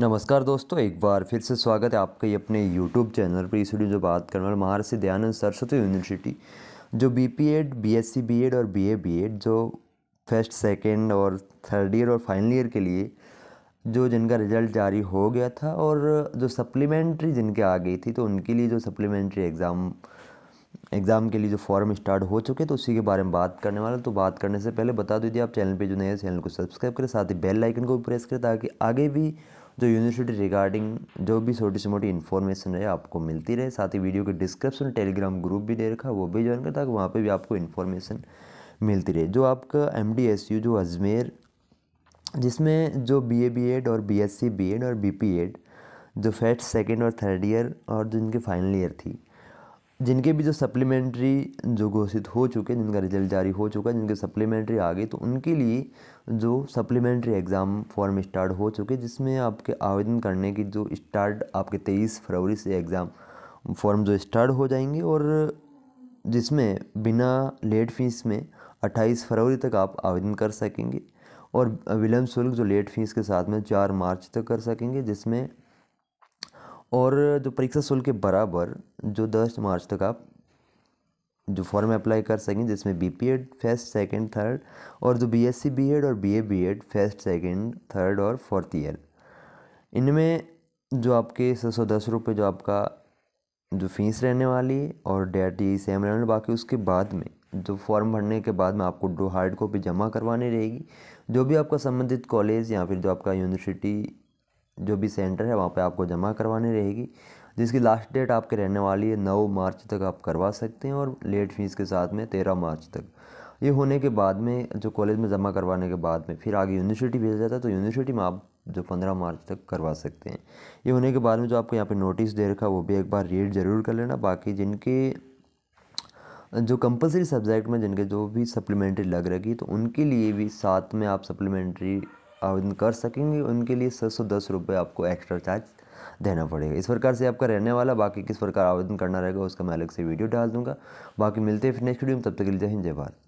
नमस्कार दोस्तों एक बार फिर से स्वागत है आपका ये अपने यूट्यूब चैनल पर इस वीडियो जो बात करने वाले महर्षि दयानंद सरस्वती यूनिवर्सिटी जो B P Ed B S C B Ed और बी ए बी एड जो फर्स्ट सेकेंड और थर्ड ईयर और फाइनल ईयर के लिए जो जिनका रिजल्ट जारी हो गया था और जो सप्लीमेंट्री जिनके आ गई थी तो उनके लिए जो सप्लीमेंट्री एग्ज़ाम एग्ज़ाम के लिए जो फॉर्म स्टार्ट हो चुके तो उसी के बारे में बात करने वाला तो बात करने से पहले बता दीजिए आप चैनल पे जो नए चैनल को सब्सक्राइब करें साथ ही बेल आइकन को भी प्रेस करें ताकि आगे भी जो यूनिवर्सिटी रिगार्डिंग जो भी छोटी सी मोटी इन्फॉर्मेशन है आपको मिलती रहे साथ ही वीडियो के डिस्क्रिप्शन टेलीग्राम ग्रुप भी दे रखा वो भी ज्वाइन कर ताकि वहाँ पर भी आपको इन्फॉर्मेशन मिलती रहे जो आपका एम जो अजमेर जिसमें जो बी ए बी एड और B S C B Ed और बी पी एड जो फर्स्ट सेकेंड और थर्ड ईयर और जो इनकी फाइनल ईयर थी जिनके भी जो सप्लीमेंट्री जो घोषित हो चुके हैं जिनका रिजल्ट जारी हो चुका है जिनके सप्लीमेंट्री आ गई तो उनके लिए जो सप्लीमेंट्री एग्ज़ाम फॉर्म स्टार्ट हो चुके जिसमें आपके आवेदन करने की जो स्टार्ट आपके तेईस फरवरी से एग्ज़ाम फॉर्म जो स्टार्ट हो जाएंगे और जिसमें बिना लेट फीस में अट्ठाईस फरवरी तक आप आवेदन कर सकेंगे और विलम्ब शुल्क जो लेट फीस के साथ में चार मार्च तक कर सकेंगे जिसमें और जो परीक्षा शुल्क के बराबर जो दस मार्च तक आप जो फॉर्म अप्लाई कर सकें जिसमें B P Ed first second third और जो B S C B Ed और B A B Ed first second third और फोर्थ ईयर इनमें जो आपके सौ सौ दस रुपये जो आपका जो फीस रहने वाली है और डेटी सेम e रहने बाकी उसके बाद में जो फॉर्म भरने के बाद में आपको दो हार्ड कॉपी जमा करवानी रहेगी जो भी आपका संबंधित कॉलेज या फिर जो आपका यूनिवर्सिटी जो भी सेंटर है वहाँ पे आपको जमा करवानी रहेगी जिसकी लास्ट डेट आपके रहने वाली है नौ मार्च तक आप करवा सकते हैं और लेट फीस के साथ में तेरह मार्च तक ये होने के बाद में जो कॉलेज में जमा करवाने के बाद में फिर आगे यूनिवर्सिटी भेजा जाता है तो यूनिवर्सिटी में आप जो पंद्रह मार्च तक करवा सकते हैं ये होने के बाद में जो आपको यहाँ पर नोटिस दे रखा वो भी एक बार रीड ज़रूर कर लेना बाकी जिनके जो कंपलसरी सब्जेक्ट में जिनके जो भी सप्लीमेंट्री लग रही तो उनके लिए भी साथ में आप सप्लीमेंट्री आवेदन कर सकेंगे उनके लिए सत सौ दस रुपये आपको एक्स्ट्रा चार्ज देना पड़ेगा इस प्रकार से आपका रहने वाला बाकी किस प्रकार आवेदन करना रहेगा उसका मैं अलग से वीडियो डाल दूंगा बाकी मिलते हैं फिर नेक्स्ट वीडियो में तब तक के लिए जय हिंद जय भारत